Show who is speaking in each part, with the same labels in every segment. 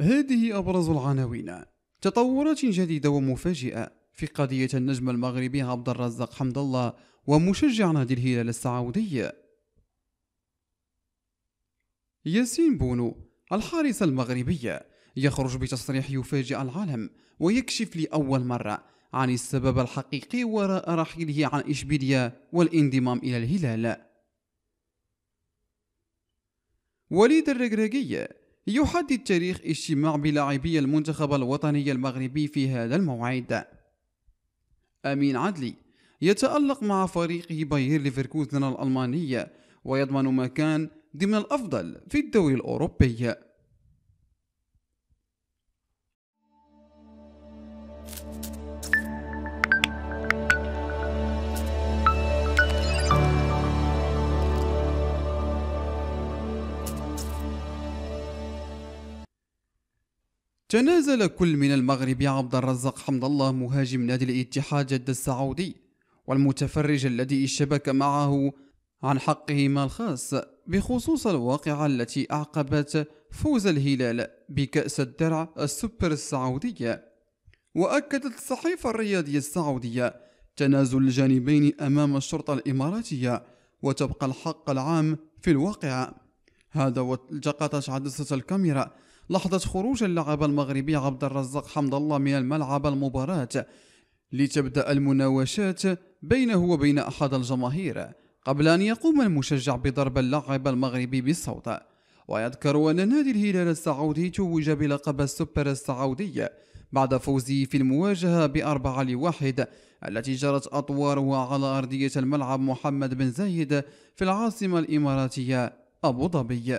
Speaker 1: هذه أبرز العناوين تطورات جديدة ومفاجئة في قضية النجم المغربي عبد الرزاق حمد الله ومشجع نادي الهلال السعودي ياسين بونو الحارس المغربي يخرج بتصريح يفاجئ العالم ويكشف لأول مرة عن السبب الحقيقي وراء رحيله عن إشبيلية والانضمام إلى الهلال وليد الرقراقي يحدد تاريخ اجتماع بلاعبي المنتخب الوطني المغربي في هذا الموعد أمين عدلي يتألق مع فريقه باير ليفركوزن الألمانية ويضمن مكان ضمن الأفضل في الدوري الأوروبي تنازل كل من المغرب عبد الرزاق حمد الله مهاجم نادي الاتحاد جد السعودي والمتفرج الذي اشتبك معه عن حقهما الخاص بخصوص الواقعة التي أعقبت فوز الهلال بكأس الدرع السوبر السعودية وأكدت الصحيفة الرياضية السعودية تنازل الجانبين أمام الشرطة الإماراتية وتبقى الحق العام في الواقع هذا والتقطت عدسة الكاميرا لحظة خروج اللاعب المغربي عبد الرزاق حمد الله من الملعب المباراة لتبدأ المناوشات بينه وبين أحد الجماهير قبل أن يقوم المشجع بضرب اللاعب المغربي بالصوت ويذكر أن نادي الهلال السعودي توج بلقب السوبر السعودي بعد فوزه في المواجهة بأربعة لواحد التي جرت أطوارها على أرضية الملعب محمد بن زايد في العاصمة الإماراتية أبو ظبي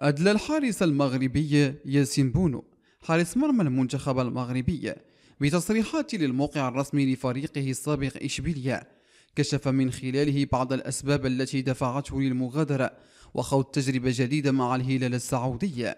Speaker 1: أدلى الحارس المغربي ياسين بونو حارس مرمى المنتخب المغربي بتصريحات للموقع الرسمي لفريقه السابق إشبيلية كشف من خلاله بعض الأسباب التي دفعته للمغادرة وخوض تجربة جديدة مع الهلال السعودي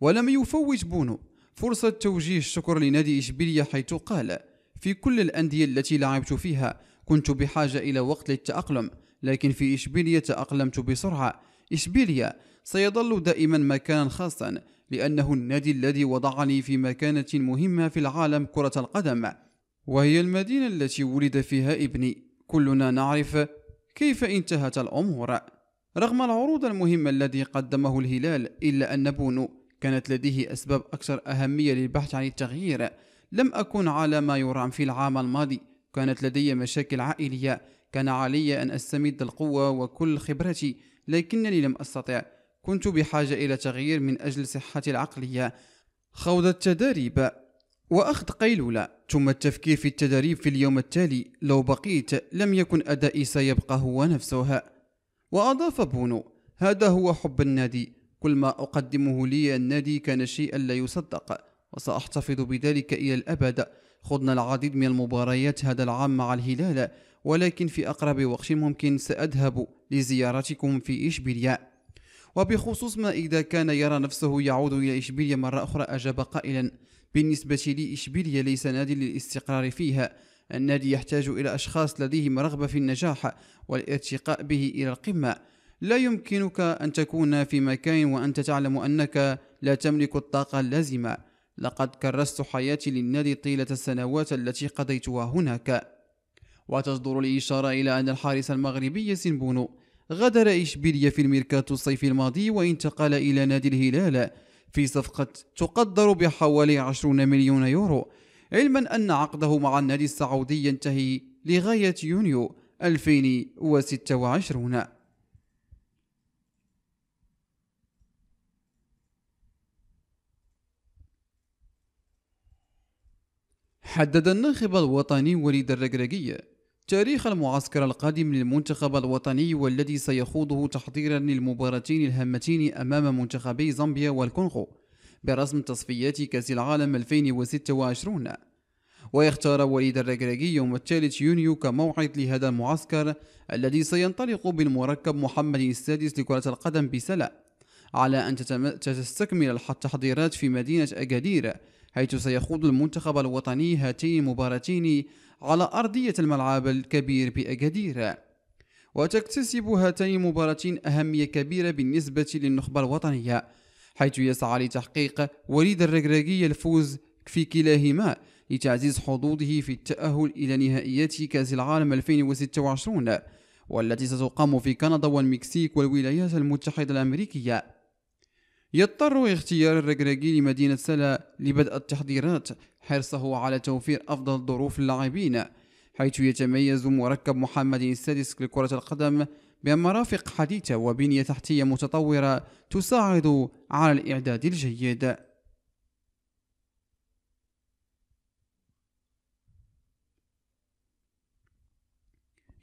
Speaker 1: ولم يفوت بونو فرصة توجيه الشكر لنادي إشبيلية حيث قال في كل الأندية التي لعبت فيها كنت بحاجة إلى وقت للتأقلم لكن في إشبيلية تأقلمت بسرعة إشبيلية سيظل دائما مكانا خاصا لأنه النادي الذي وضعني في مكانة مهمة في العالم كرة القدم وهي المدينة التي ولد فيها ابني كلنا نعرف كيف انتهت الأمور رغم العروض المهمة الذي قدمه الهلال إلا أن بونو كانت لديه أسباب أكثر أهمية للبحث عن التغيير لم أكن على ما يرام في العام الماضي كانت لدي مشاكل عائلية كان علي أن أستمد القوة وكل خبرتي لكنني لم أستطع كنت بحاجة إلى تغيير من أجل صحتي العقلية خوض التدريب وأخذ قيلولة ثم التفكير في التدريب في اليوم التالي لو بقيت لم يكن أدائي سيبقى هو نفسه وأضاف بونو هذا هو حب النادي كل ما أقدمه لي النادي كان شيئا لا يصدق وسأحتفظ بذلك إلى الأبد خضنا العديد من المباريات هذا العام مع الهلال ولكن في أقرب وقت ممكن سأذهب لزيارتكم في إشبيلية وبخصوص ما إذا كان يرى نفسه يعود إلى إشبيلية مرة أخرى أجاب قائلا بالنسبة لي إشبيلية ليس نادي للاستقرار فيها النادي يحتاج إلى أشخاص لديهم رغبة في النجاح والارتقاء به إلى القمة لا يمكنك أن تكون في مكان وأنت تعلم أنك لا تملك الطاقة اللازمة لقد كرست حياتي للنادي طيلة السنوات التي قضيتها هناك وتصدر الإشارة إلى أن الحارس المغربي سنبونو غادر إشبيلية في الميركاتو الصيفي الماضي وانتقل إلى نادي الهلال في صفقة تقدر بحوالي 20 مليون يورو علما أن عقده مع النادي السعودي ينتهي لغاية يونيو 2026 حدد الناخب الوطني وليد الركراكية تاريخ المعسكر القادم للمنتخب الوطني والذي سيخوضه تحضيرا للمباراتين الهامتين أمام منتخبي زامبيا والكونغو برسم تصفيات كأس العالم 2026 ويختار وليد الركراكي يوم الثالث يونيو كموعد لهذا المعسكر الذي سينطلق بالمركب محمد السادس لكرة القدم بسلا على أن تستكمل التحضيرات في مدينة أكادير حيث سيخوض المنتخب الوطني هاتين المباراتين على أرضية الملعب الكبير بأكادير وتكتسب هاتين المباراتين أهمية كبيرة بالنسبة للنخبة الوطنية حيث يسعى لتحقيق وليد الركراكي الفوز في كلاهما لتعزيز حظوظه في التأهل إلى نهائيات كأس العالم 2026 والتي ستقام في كندا والمكسيك والولايات المتحدة الأمريكية يضطر اختيار الركراكي لمدينة سلا لبدء التحضيرات حرصه على توفير أفضل ظروف اللاعبين حيث يتميز مركب محمد السادس لكرة القدم بمرافق حديثة وبنية تحتية متطورة تساعد على الإعداد الجيد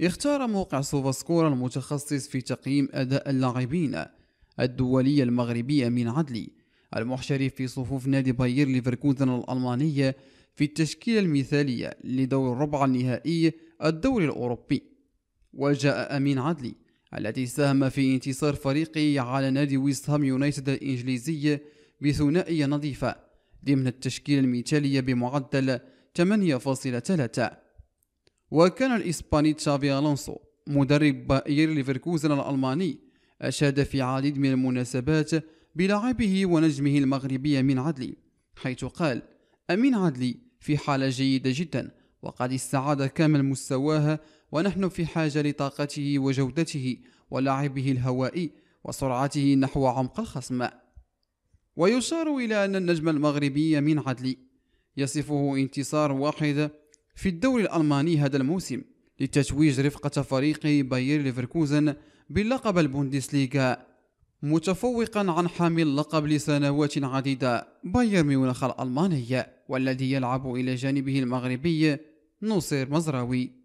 Speaker 1: اختار موقع سوفاسكور المتخصص في تقييم أداء اللاعبين الدولية المغربية من عدلي المحشري في صفوف نادي باير ليفركوزن الألمانية في التشكيلة المثالية لدور الربع النهائي الدوري الأوروبي وجاء أمين عدلي الذي ساهم في انتصار فريقه على نادي ويست هام يونايتد الإنجليزي بثنائية نظيفة ضمن التشكيلة المثالية بمعدل 8.3 وكان الإسباني تشافي ألونسو مدرب باير ليفركوزن الألماني أشاد في عديد من المناسبات بلعبه ونجمه المغربي من عدلي حيث قال أمين عدلي في حالة جيدة جدا وقد استعاد كامل مستواه ونحن في حاجة لطاقته وجودته ولعبه الهوائي وسرعته نحو عمق الخصم ويشار إلى أن النجم المغربي من عدلي يصفه انتصار واحد في الدوري الألماني هذا الموسم لتتويج رفقة فريق باير ليفركوزن بلقب البوندسليغا متفوقا عن حامل اللقب لسنوات عديدة باير ميونخ الألماني والذي يلعب إلى جانبه المغربي نصير مزراوي